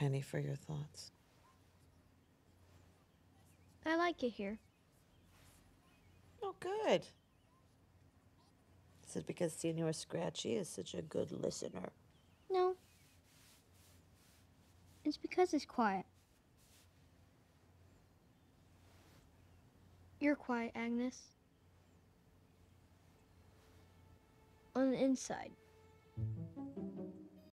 Penny, for your thoughts. I like it here. Oh, good. Is it because Senor Scratchy is such a good listener? No. It's because it's quiet. You're quiet, Agnes. On the inside.